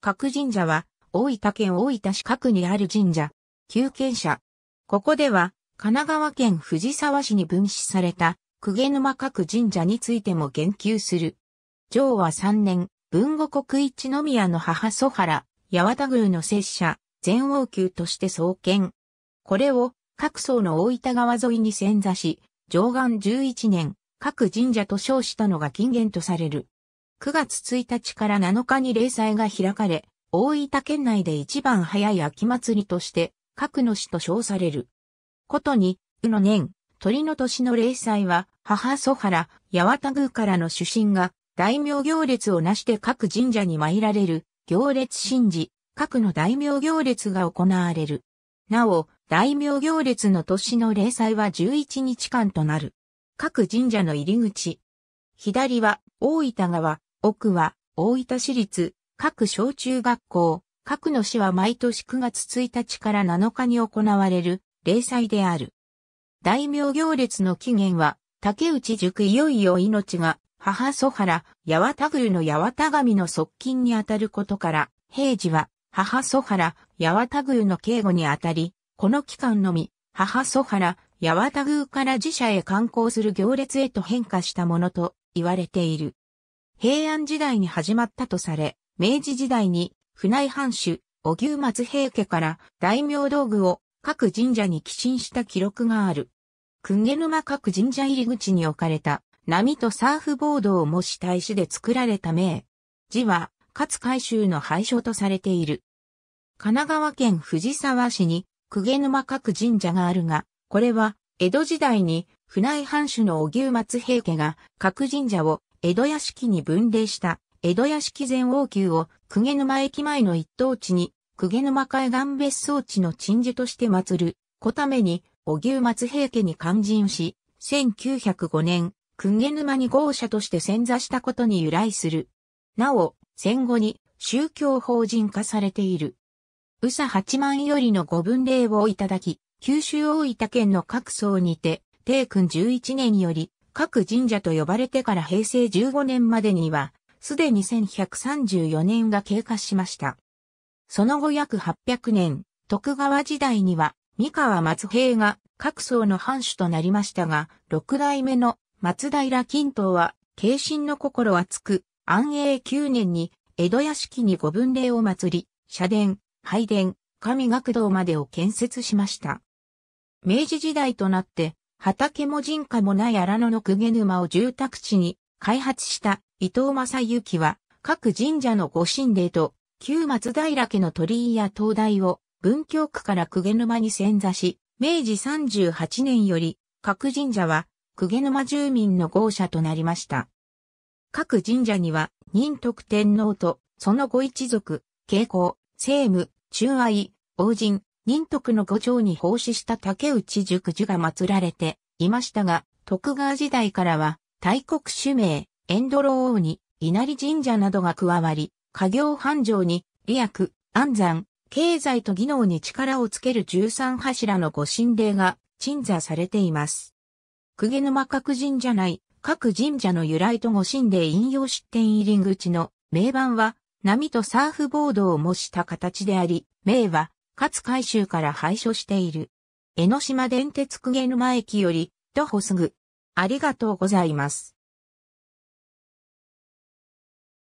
各神社は、大分県大分市各にある神社、旧県社。ここでは、神奈川県藤沢市に分祀された、鵠沼各神社についても言及する。上和3年、文後国一宮の母祖原、八幡宮の拙者、全王宮として創建。これを、各層の大分川沿いに潜座し、上岸11年、各神社と称したのが近元とされる。9月1日から7日に例祭が開かれ、大分県内で一番早い秋祭りとして、各の市と称される。ことに、うの年、鳥の年の例祭は、母祖原、八幡宮からの主神が、大名行列をなして各神社に参られる、行列神事、各の大名行列が行われる。なお、大名行列の年の例祭は11日間となる。各神社の入り口。左は、大分川、奥は、大分市立、各小中学校、各の市は毎年9月1日から7日に行われる、例祭である。大名行列の起源は、竹内塾いよいよ命が、母祖原、八幡宮の八幡神の側近にあたることから、平時は、母祖原、八幡宮の警護にあたり、この期間のみ、母祖原、八幡宮から自社へ観光する行列へと変化したものと言われている。平安時代に始まったとされ、明治時代に船井藩主、小牛松平家から大名道具を各神社に寄進した記録がある。くげ沼各神社入り口に置かれた波とサーフボードを模した石で作られた名。字は、勝海舟の廃所とされている。神奈川県藤沢市に、くげ沼各神社があるが、これは、江戸時代に、船井藩主の小牛松平家が各神社を江戸屋敷に分類した江戸屋敷前王宮を鵠沼駅前の一等地に鵠沼海岸別荘地の鎮守として祀る、小ためにお牛松平家に勧進し、1905年、鵠沼に豪舎として潜座したことに由来する。なお、戦後に宗教法人化されている。宇佐八万よりのご分霊をいただき、九州大分県の各層にて、帝君11年より、各神社と呼ばれてから平成15年までには、すでに1134年が経過しました。その後約800年、徳川時代には、三河松平が各層の藩主となりましたが、六代目の松平金刀は、慶心の心厚く、安永9年に、江戸屋敷に御分霊を祀り、社殿、拝殿、神学堂までを建設しました。明治時代となって、畑も人家もない荒野の公家沼を住宅地に開発した伊藤正幸は各神社の御神霊と旧松平家の鳥居や灯台を文京区から公家沼に遷座し、明治38年より各神社は公家沼住民の豪社となりました。各神社には仁徳天皇とそのご一族、慶光、政務、中愛、王神、仁徳の五条に奉仕した竹内塾樹が祀られていましたが、徳川時代からは、大国主名、エンドロ王に、稲荷神社などが加わり、家業繁盛に、利益、安産、経済と技能に力をつける十三柱の御神霊が鎮座されています。鵠沼各神社内、各神社の由来と御神霊引用出典入り口の名板は、波とサーフボードを模した形であり、名は、勝海州から廃所している。江ノ島電鉄久下沼駅より、徒歩すぐ。ありがとうございます。